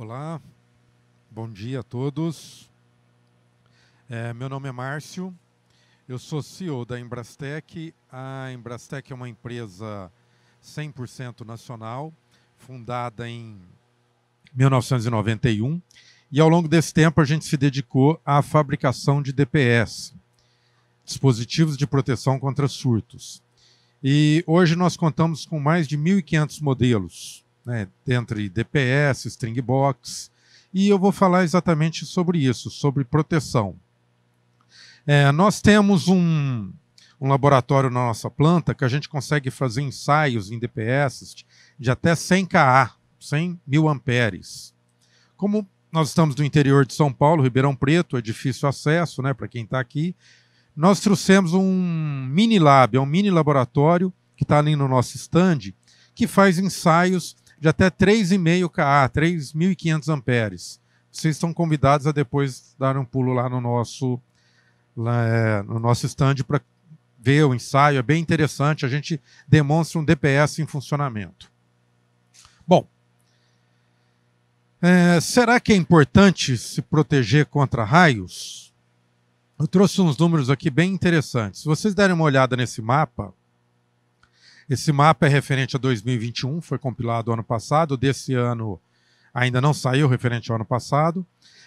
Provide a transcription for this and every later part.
Olá, bom dia a todos. É, meu nome é Márcio, eu sou CEO da Embrastec. A Embrastec é uma empresa 100% nacional, fundada em 1991, e ao longo desse tempo a gente se dedicou à fabricação de DPS, dispositivos de proteção contra surtos. E hoje nós contamos com mais de 1.500 modelos né, entre DPS, string box, e eu vou falar exatamente sobre isso, sobre proteção. É, nós temos um, um laboratório na nossa planta que a gente consegue fazer ensaios em DPS de até 100 kA, 100 mil amperes. Como nós estamos no interior de São Paulo, Ribeirão Preto, é difícil acesso né, para quem está aqui, nós trouxemos um mini lab, é um mini laboratório que está ali no nosso stand, que faz ensaios de até 3,5 kA, 3.500 amperes. Vocês estão convidados a depois dar um pulo lá no nosso, lá, é, no nosso stand para ver o ensaio. É bem interessante, a gente demonstra um DPS em funcionamento. Bom, é, será que é importante se proteger contra raios? Eu trouxe uns números aqui bem interessantes. Se vocês derem uma olhada nesse mapa, esse mapa é referente a 2021, foi compilado ano passado, desse ano ainda não saiu referente ao ano passado,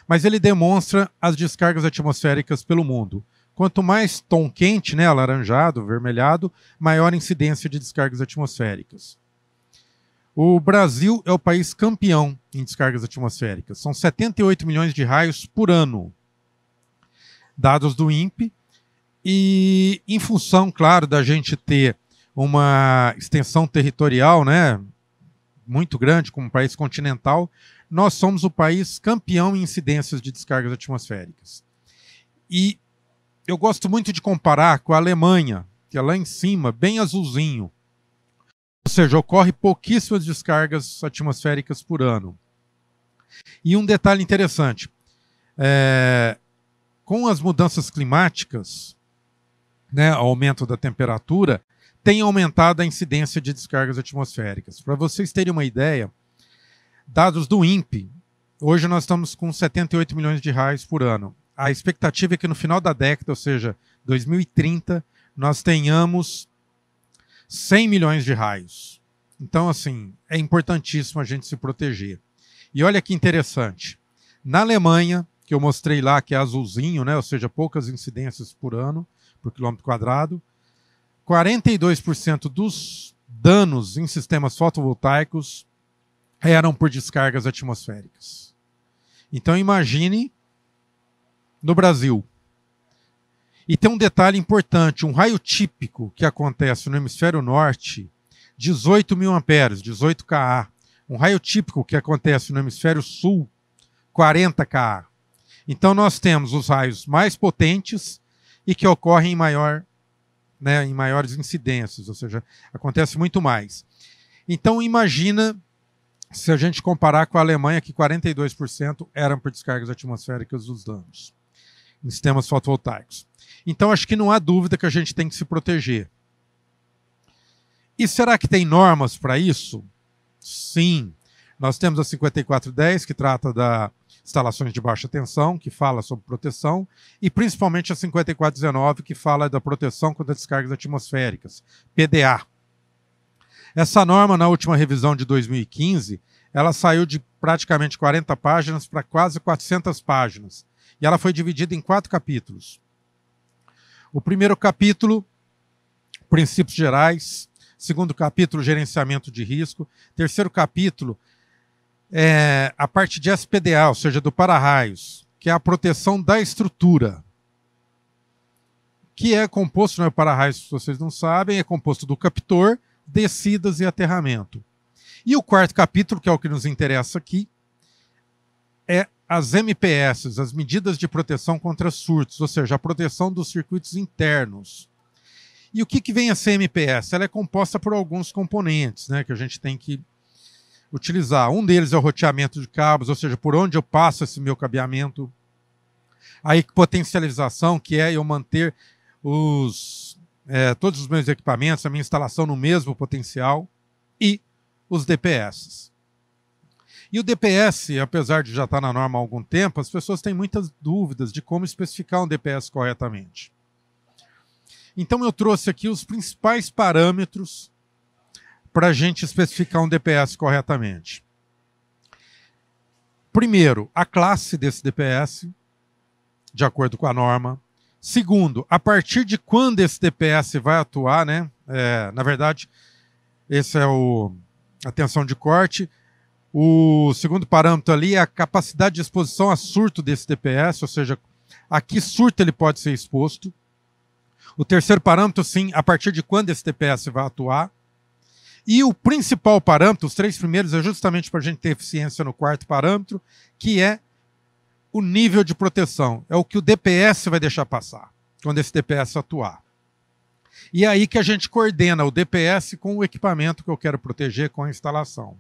mas ele demonstra as descargas atmosféricas pelo mundo. Quanto mais tom quente, né, alaranjado, vermelhado, maior incidência de descargas atmosféricas. O Brasil é o país campeão em descargas atmosféricas. São 78 milhões de raios por ano. Dados do INPE. E em função, claro, da gente ter uma extensão territorial né, muito grande, como um país continental, nós somos o país campeão em incidências de descargas atmosféricas. E eu gosto muito de comparar com a Alemanha, que é lá em cima, bem azulzinho. Ou seja, ocorre pouquíssimas descargas atmosféricas por ano. E um detalhe interessante: é, com as mudanças climáticas, né, aumento da temperatura, tem aumentado a incidência de descargas atmosféricas. Para vocês terem uma ideia, dados do INPE, hoje nós estamos com 78 milhões de raios por ano. A expectativa é que no final da década, ou seja, 2030, nós tenhamos 100 milhões de raios. Então, assim, é importantíssimo a gente se proteger. E olha que interessante. Na Alemanha, que eu mostrei lá que é azulzinho, né, ou seja, poucas incidências por ano por quilômetro quadrado, 42% dos danos em sistemas fotovoltaicos eram por descargas atmosféricas. Então imagine no Brasil. E tem um detalhe importante: um raio típico que acontece no hemisfério norte, 18 mil amperes, 18 kA. Um raio típico que acontece no hemisfério sul, 40 kA. Então nós temos os raios mais potentes e que ocorrem em maior né, em maiores incidências, ou seja, acontece muito mais. Então imagina se a gente comparar com a Alemanha, que 42% eram por descargas atmosféricas dos danos em sistemas fotovoltaicos. Então acho que não há dúvida que a gente tem que se proteger. E será que tem normas para isso? Sim. Nós temos a 5410, que trata da instalações de baixa tensão, que fala sobre proteção, e principalmente a 5419, que fala da proteção contra descargas atmosféricas, PDA. Essa norma, na última revisão de 2015, ela saiu de praticamente 40 páginas para quase 400 páginas, e ela foi dividida em quatro capítulos. O primeiro capítulo, princípios gerais, segundo capítulo, gerenciamento de risco, terceiro capítulo, é, a parte de SPDA, ou seja, do para-raios, que é a proteção da estrutura, que é composto, né, para-raios, se vocês não sabem, é composto do captor, descidas e aterramento. E o quarto capítulo, que é o que nos interessa aqui, é as MPS, as medidas de proteção contra surtos, ou seja, a proteção dos circuitos internos. E o que, que vem a ser MPS? Ela é composta por alguns componentes, né, que a gente tem que utilizar. Um deles é o roteamento de cabos, ou seja, por onde eu passo esse meu cabeamento. A potencialização, que é eu manter os, é, todos os meus equipamentos, a minha instalação no mesmo potencial. E os DPS. E o DPS, apesar de já estar na norma há algum tempo, as pessoas têm muitas dúvidas de como especificar um DPS corretamente. Então eu trouxe aqui os principais parâmetros para a gente especificar um DPS corretamente. Primeiro, a classe desse DPS, de acordo com a norma. Segundo, a partir de quando esse DPS vai atuar, né? É, na verdade, esse é o atenção de corte. O segundo parâmetro ali é a capacidade de exposição a surto desse DPS, ou seja, a que surto ele pode ser exposto. O terceiro parâmetro, sim, a partir de quando esse DPS vai atuar. E o principal parâmetro, os três primeiros, é justamente para a gente ter eficiência no quarto parâmetro, que é o nível de proteção. É o que o DPS vai deixar passar, quando esse DPS atuar. E é aí que a gente coordena o DPS com o equipamento que eu quero proteger com a instalação.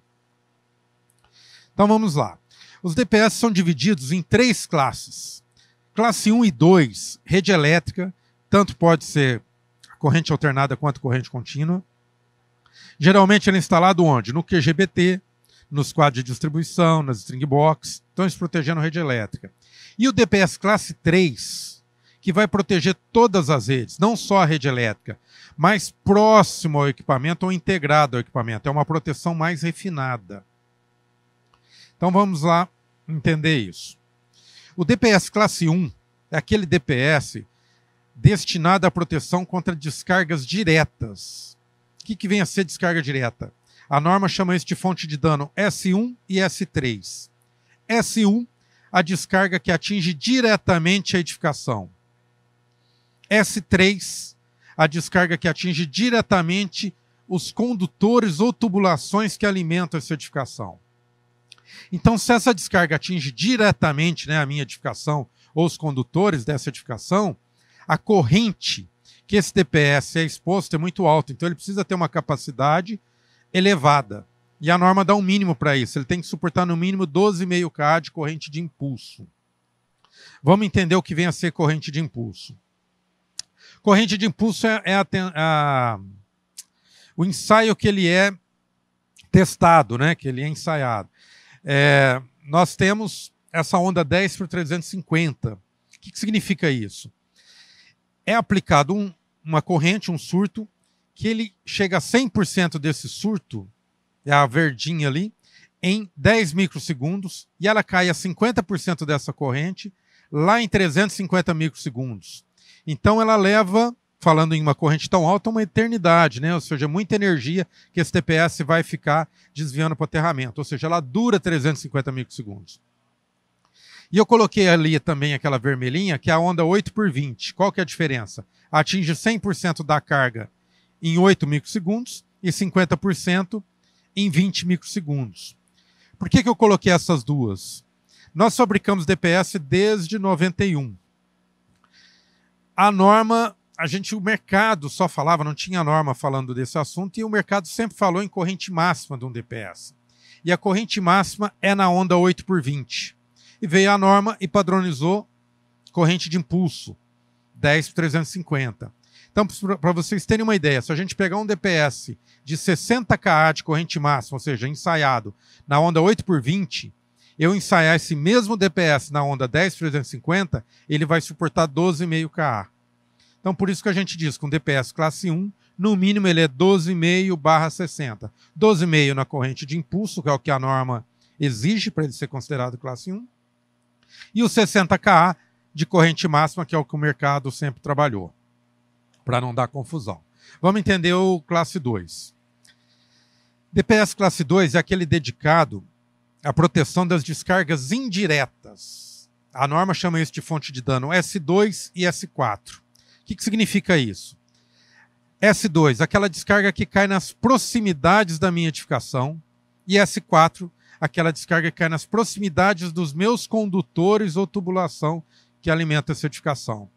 Então vamos lá. Os DPS são divididos em três classes. Classe 1 e 2, rede elétrica, tanto pode ser corrente alternada quanto corrente contínua. Geralmente ele é instalado onde? No QGBT, nos quadros de distribuição, nas string box, então eles protegendo a rede elétrica. E o DPS classe 3, que vai proteger todas as redes, não só a rede elétrica, mas próximo ao equipamento ou integrado ao equipamento. É uma proteção mais refinada. Então vamos lá entender isso. O DPS classe 1 é aquele DPS destinado à proteção contra descargas diretas. O que, que vem a ser descarga direta? A norma chama isso de fonte de dano S1 e S3. S1, a descarga que atinge diretamente a edificação. S3, a descarga que atinge diretamente os condutores ou tubulações que alimentam essa edificação. Então, se essa descarga atinge diretamente né, a minha edificação ou os condutores dessa edificação, a corrente que esse DPS é exposto é muito alto, então ele precisa ter uma capacidade elevada. E a norma dá um mínimo para isso. Ele tem que suportar no mínimo 12,5K de corrente de impulso. Vamos entender o que vem a ser corrente de impulso. Corrente de impulso é, é a, a, o ensaio que ele é testado, né? que ele é ensaiado. É, nós temos essa onda 10 por 350. O que, que significa isso? É aplicado um, uma corrente, um surto, que ele chega a 100% desse surto, é a verdinha ali, em 10 microsegundos, e ela cai a 50% dessa corrente, lá em 350 microsegundos. Então ela leva, falando em uma corrente tão alta, uma eternidade, né? ou seja, muita energia que esse TPS vai ficar desviando para o aterramento, ou seja, ela dura 350 microsegundos. E eu coloquei ali também aquela vermelhinha, que é a onda 8 por 20. Qual que é a diferença? atinge 100% da carga em 8 microsegundos e 50% em 20 microsegundos. Por que, que eu coloquei essas duas? Nós fabricamos DPS desde 91. A norma, a gente, o mercado só falava, não tinha norma falando desse assunto, e o mercado sempre falou em corrente máxima de um DPS. E a corrente máxima é na onda 8 por 20. E veio a norma e padronizou corrente de impulso. 10 por 350. Então, para vocês terem uma ideia, se a gente pegar um DPS de 60 kA de corrente máxima, ou seja, ensaiado na onda 8 por 20, eu ensaiar esse mesmo DPS na onda 10 por 350, ele vai suportar 12,5 kA. Então, por isso que a gente diz que um DPS classe 1, no mínimo ele é 12,5 barra 60. 12,5 na corrente de impulso, que é o que a norma exige para ele ser considerado classe 1. E o 60 kA de corrente máxima, que é o que o mercado sempre trabalhou, para não dar confusão. Vamos entender o classe 2. DPS classe 2 é aquele dedicado à proteção das descargas indiretas. A norma chama isso de fonte de dano S2 e S4. O que, que significa isso? S2, aquela descarga que cai nas proximidades da minha edificação, e S4, aquela descarga que cai nas proximidades dos meus condutores ou tubulação que alimenta essa edificação.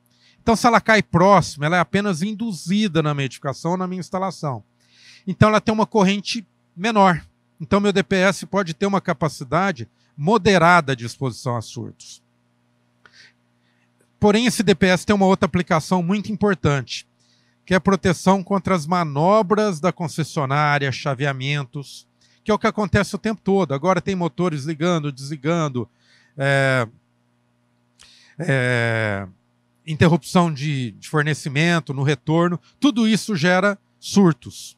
Então, se ela cai próximo, ela é apenas induzida na minha edificação na minha instalação. Então, ela tem uma corrente menor. Então, meu DPS pode ter uma capacidade moderada de exposição a surtos. Porém, esse DPS tem uma outra aplicação muito importante, que é a proteção contra as manobras da concessionária, chaveamentos, que é o que acontece o tempo todo. Agora tem motores ligando, desligando, é, é, interrupção de, de fornecimento, no retorno, tudo isso gera surtos.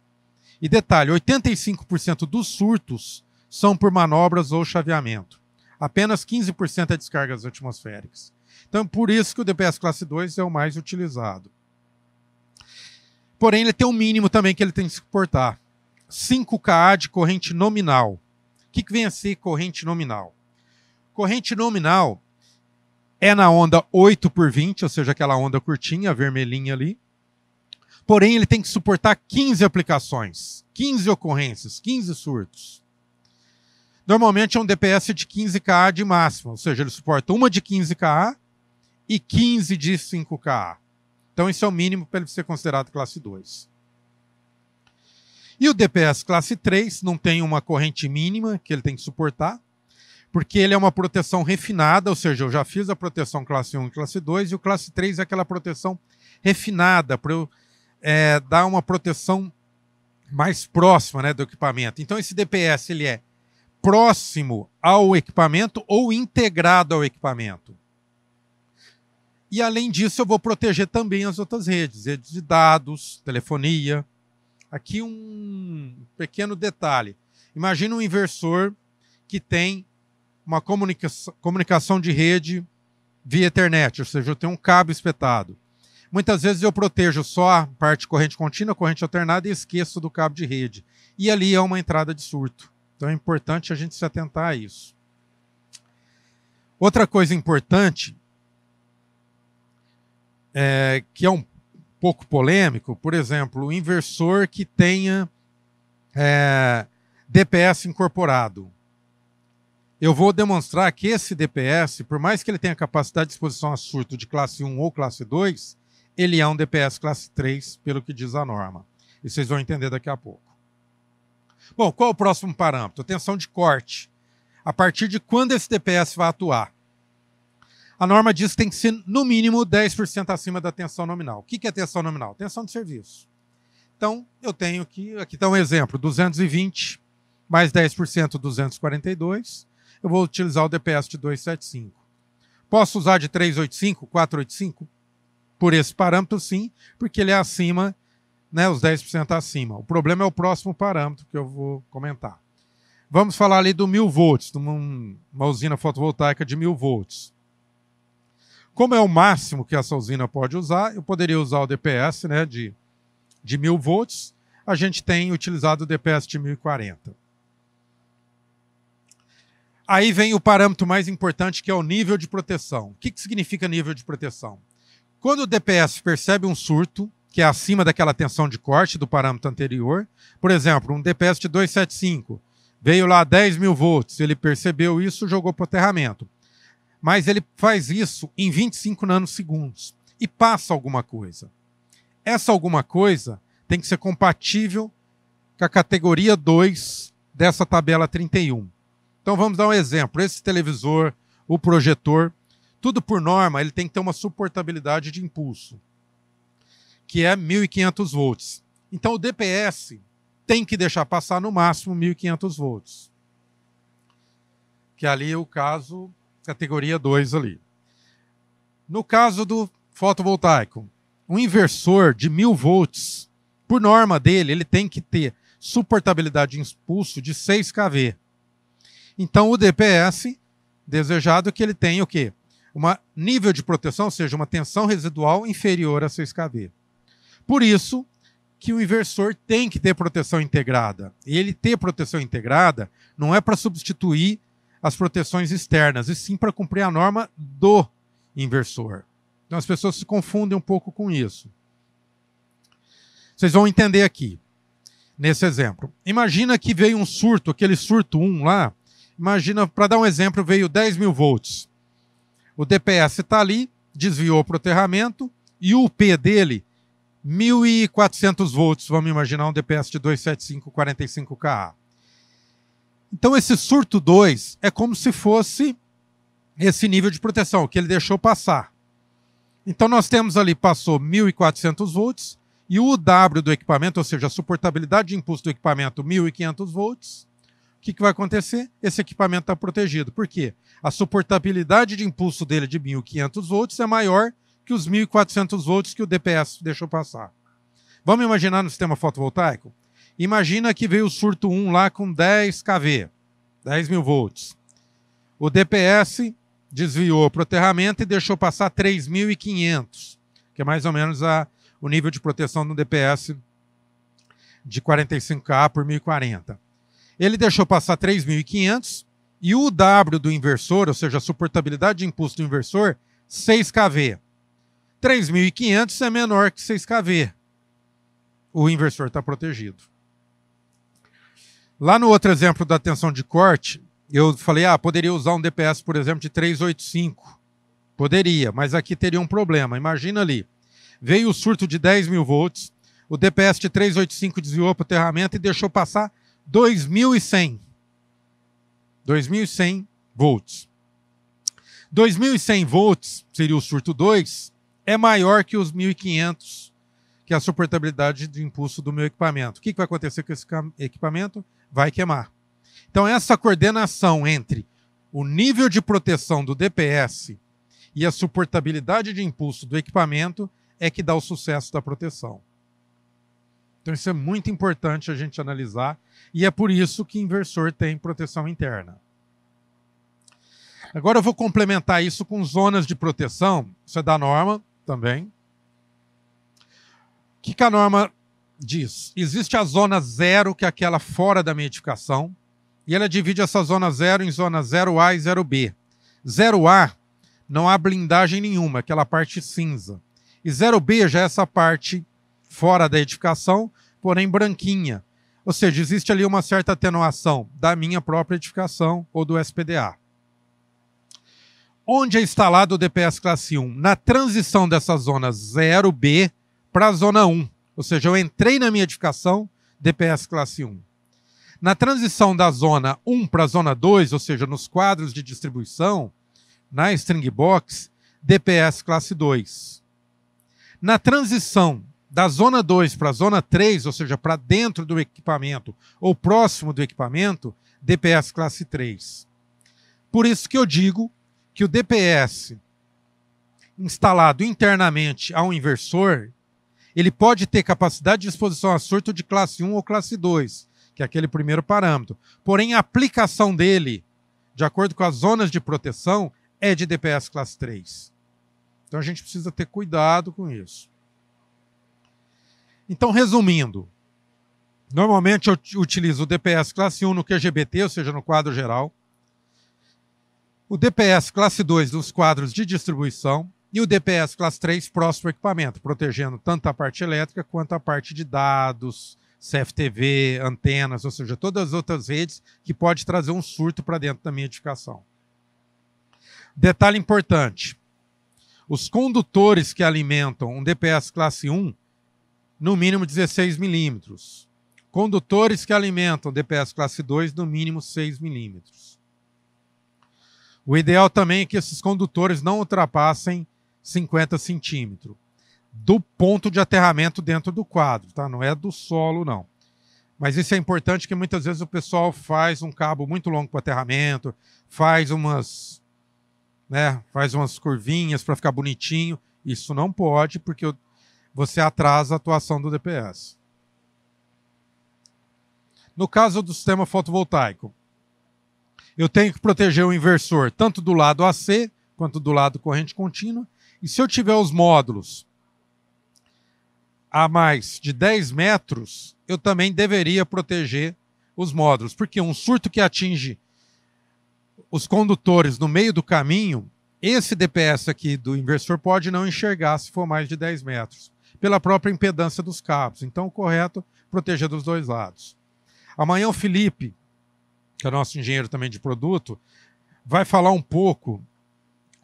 E detalhe: 85% dos surtos são por manobras ou chaveamento. Apenas 15% é descargas atmosféricas. Então, por isso que o DPS classe 2 é o mais utilizado. Porém, ele tem um mínimo também que ele tem que suportar. 5K de corrente nominal. O que, que vem a ser corrente nominal? Corrente nominal é na onda 8 por 20, ou seja, aquela onda curtinha, vermelhinha ali. Porém, ele tem que suportar 15 aplicações, 15 ocorrências, 15 surtos. Normalmente é um DPS de 15K de máximo, ou seja, ele suporta uma de 15K e 15 de 5K. Então, esse é o mínimo para ele ser considerado classe 2. E o DPS classe 3 não tem uma corrente mínima que ele tem que suportar porque ele é uma proteção refinada, ou seja, eu já fiz a proteção classe 1 e classe 2, e o classe 3 é aquela proteção refinada, para eu é, dar uma proteção mais próxima né, do equipamento. Então, esse DPS ele é próximo ao equipamento ou integrado ao equipamento. E além disso, eu vou proteger também as outras redes, redes de dados, telefonia. Aqui um pequeno detalhe. Imagina um inversor que tem uma comunica comunicação de rede via internet, ou seja, eu tenho um cabo espetado. Muitas vezes eu protejo só a parte corrente contínua, corrente alternada e esqueço do cabo de rede. E ali é uma entrada de surto. Então é importante a gente se atentar a isso. Outra coisa importante, é, que é um pouco polêmico, por exemplo, o inversor que tenha é, DPS incorporado eu vou demonstrar que esse DPS, por mais que ele tenha capacidade de exposição a surto de classe 1 ou classe 2, ele é um DPS classe 3, pelo que diz a norma. E vocês vão entender daqui a pouco. Bom, qual é o próximo parâmetro? Tensão de corte. A partir de quando esse DPS vai atuar? A norma diz que tem que ser, no mínimo, 10% acima da tensão nominal. O que é tensão nominal? Tensão de serviço. Então, eu tenho que. Aqui está um exemplo: 220 mais 10%, 242 eu vou utilizar o DPS de 275. Posso usar de 385, 485? Por esse parâmetro, sim, porque ele é acima, né, os 10% acima. O problema é o próximo parâmetro que eu vou comentar. Vamos falar ali do 1000 volts, de uma usina fotovoltaica de 1000 volts. Como é o máximo que essa usina pode usar, eu poderia usar o DPS né, de, de 1000 volts. A gente tem utilizado o DPS de 1040. Aí vem o parâmetro mais importante, que é o nível de proteção. O que, que significa nível de proteção? Quando o DPS percebe um surto, que é acima daquela tensão de corte do parâmetro anterior, por exemplo, um DPS de 275, veio lá 10 mil volts, ele percebeu isso, jogou para o aterramento. Mas ele faz isso em 25 nanosegundos e passa alguma coisa. Essa alguma coisa tem que ser compatível com a categoria 2 dessa tabela 31. Então vamos dar um exemplo. Esse televisor, o projetor, tudo por norma, ele tem que ter uma suportabilidade de impulso, que é 1500 volts. Então o DPS tem que deixar passar no máximo 1500 volts. Que é ali é o caso categoria 2 ali. No caso do fotovoltaico, um inversor de 1000 volts, por norma dele, ele tem que ter suportabilidade de impulso de 6 kV. Então, o DPS desejado que ele tenha o quê? Um nível de proteção, ou seja, uma tensão residual inferior a 6kV. Por isso que o inversor tem que ter proteção integrada. E ele ter proteção integrada não é para substituir as proteções externas, e sim para cumprir a norma do inversor. Então as pessoas se confundem um pouco com isso. Vocês vão entender aqui, nesse exemplo. Imagina que veio um surto, aquele surto 1 lá, Imagina, para dar um exemplo, veio 10 mil volts. O DPS está ali, desviou para o aterramento, e o P dele, 1.400 volts, vamos imaginar um DPS de 275, 45K. Então esse surto 2 é como se fosse esse nível de proteção que ele deixou passar. Então nós temos ali, passou 1.400 volts, e o W do equipamento, ou seja, a suportabilidade de impulso do equipamento, 1.500 volts, o que, que vai acontecer? Esse equipamento está protegido. Por quê? A suportabilidade de impulso dele de 1.500 volts é maior que os 1.400 volts que o DPS deixou passar. Vamos imaginar no sistema fotovoltaico? Imagina que veio o surto 1 lá com 10 kV, 10 mil volts. O DPS desviou para o aterramento e deixou passar 3.500, que é mais ou menos a, o nível de proteção do DPS de 45K por 1040. Ele deixou passar 3.500 e o W do inversor, ou seja, a suportabilidade de impulso do inversor, 6 kV. 3.500 é menor que 6 kV. O inversor está protegido. Lá no outro exemplo da tensão de corte, eu falei, ah, poderia usar um DPS, por exemplo, de 385. Poderia, mas aqui teria um problema. Imagina ali, veio o surto de 10 mil volts, o DPS de 385 desviou para o aterramento e deixou passar 2100. 2100 volts. 2100 volts seria o surto 2, é maior que os 1500, que é a suportabilidade de impulso do meu equipamento. O que, que vai acontecer com esse equipamento? Vai queimar. Então, essa coordenação entre o nível de proteção do DPS e a suportabilidade de impulso do equipamento é que dá o sucesso da proteção. Então isso é muito importante a gente analisar e é por isso que inversor tem proteção interna. Agora eu vou complementar isso com zonas de proteção, isso é da norma também. O que, que a norma diz? Existe a zona zero, que é aquela fora da medicação, e ela divide essa zona zero em zona 0A e 0B. 0A não há blindagem nenhuma, aquela parte cinza. E 0B já é essa parte fora da edificação, porém branquinha. Ou seja, existe ali uma certa atenuação da minha própria edificação ou do SPDA. Onde é instalado o DPS classe 1? Na transição dessa zona 0B para a zona 1. Ou seja, eu entrei na minha edificação, DPS classe 1. Na transição da zona 1 para a zona 2, ou seja, nos quadros de distribuição, na string box, DPS classe 2. Na transição da zona 2 para a zona 3, ou seja, para dentro do equipamento ou próximo do equipamento, DPS classe 3. Por isso que eu digo que o DPS instalado internamente a um inversor, ele pode ter capacidade de exposição a surto de classe 1 ou classe 2, que é aquele primeiro parâmetro. Porém, a aplicação dele, de acordo com as zonas de proteção, é de DPS classe 3. Então a gente precisa ter cuidado com isso. Então, resumindo, normalmente eu utilizo o DPS classe 1 no QGBT, ou seja, no quadro geral, o DPS classe 2 nos quadros de distribuição e o DPS classe 3 próximo ao equipamento, protegendo tanto a parte elétrica quanto a parte de dados, CFTV, antenas, ou seja, todas as outras redes que pode trazer um surto para dentro da minha edificação. Detalhe importante: os condutores que alimentam um DPS classe 1 no mínimo 16 milímetros. Condutores que alimentam DPS classe 2, no mínimo 6 milímetros. O ideal também é que esses condutores não ultrapassem 50 centímetros do ponto de aterramento dentro do quadro, tá? Não é do solo, não. Mas isso é importante que muitas vezes o pessoal faz um cabo muito longo para aterramento, faz umas, né, faz umas curvinhas para ficar bonitinho. Isso não pode, porque o você atrasa a atuação do DPS. No caso do sistema fotovoltaico, eu tenho que proteger o inversor tanto do lado AC quanto do lado corrente contínua. E se eu tiver os módulos a mais de 10 metros, eu também deveria proteger os módulos, porque um surto que atinge os condutores no meio do caminho, esse DPS aqui do inversor pode não enxergar se for mais de 10 metros pela própria impedância dos cabos. Então, o correto proteger dos dois lados. Amanhã o Felipe, que é nosso engenheiro também de produto, vai falar um pouco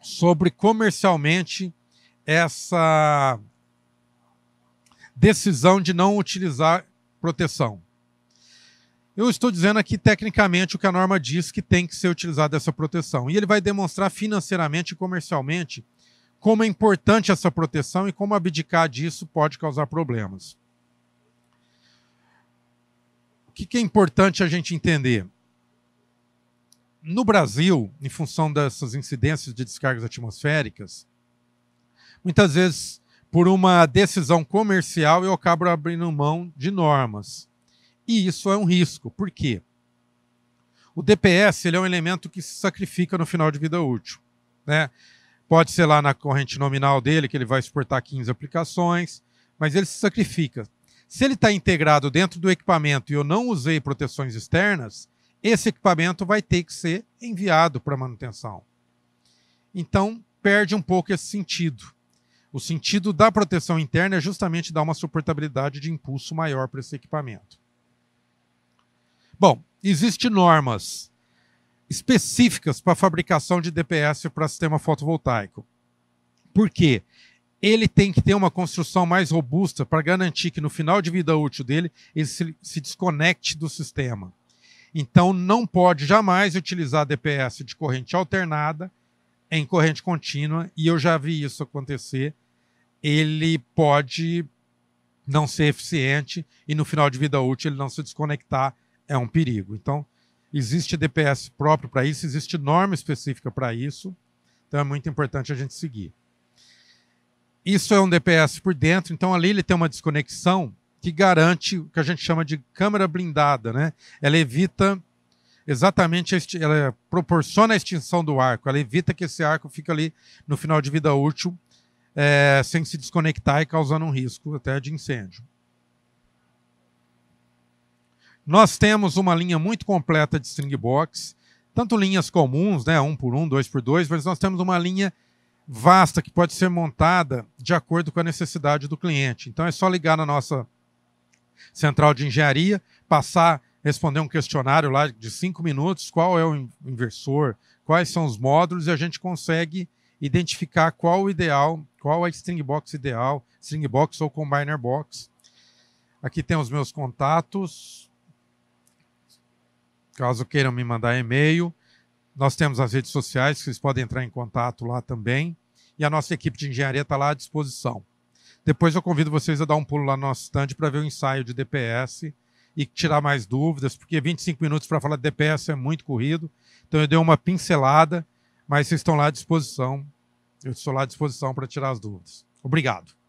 sobre comercialmente essa decisão de não utilizar proteção. Eu estou dizendo aqui tecnicamente o que a norma diz que tem que ser utilizada essa proteção. E ele vai demonstrar financeiramente e comercialmente como é importante essa proteção e como abdicar disso pode causar problemas. O que é importante a gente entender? No Brasil, em função dessas incidências de descargas atmosféricas, muitas vezes, por uma decisão comercial, eu acabo abrindo mão de normas. E isso é um risco. Por quê? O DPS ele é um elemento que se sacrifica no final de vida útil. Né? Pode ser lá na corrente nominal dele, que ele vai exportar 15 aplicações, mas ele se sacrifica. Se ele está integrado dentro do equipamento e eu não usei proteções externas, esse equipamento vai ter que ser enviado para manutenção. Então, perde um pouco esse sentido. O sentido da proteção interna é justamente dar uma suportabilidade de impulso maior para esse equipamento. Bom, existem normas específicas para fabricação de DPS para sistema fotovoltaico. Por quê? Ele tem que ter uma construção mais robusta para garantir que no final de vida útil dele ele se, se desconecte do sistema. Então não pode jamais utilizar DPS de corrente alternada em corrente contínua, e eu já vi isso acontecer. Ele pode não ser eficiente e no final de vida útil ele não se desconectar é um perigo. Então, Existe DPS próprio para isso, existe norma específica para isso, então é muito importante a gente seguir. Isso é um DPS por dentro, então ali ele tem uma desconexão que garante o que a gente chama de câmera blindada, né? Ela evita exatamente, ela proporciona a extinção do arco, ela evita que esse arco fique ali no final de vida útil, é, sem se desconectar e causando um risco até de incêndio. Nós temos uma linha muito completa de string box, tanto linhas comuns, né, um por um, dois por dois, mas nós temos uma linha vasta que pode ser montada de acordo com a necessidade do cliente. Então é só ligar na nossa central de engenharia, passar, responder um questionário lá de cinco minutos, qual é o inversor, quais são os módulos, e a gente consegue identificar qual o ideal, qual é a string box ideal, string box ou combiner box. Aqui tem os meus contatos. Caso queiram me mandar e-mail, nós temos as redes sociais, vocês podem entrar em contato lá também. E a nossa equipe de engenharia está lá à disposição. Depois eu convido vocês a dar um pulo lá no nosso stand para ver o ensaio de DPS e tirar mais dúvidas, porque 25 minutos para falar de DPS é muito corrido. Então eu dei uma pincelada, mas vocês estão lá à disposição. Eu estou lá à disposição para tirar as dúvidas. Obrigado.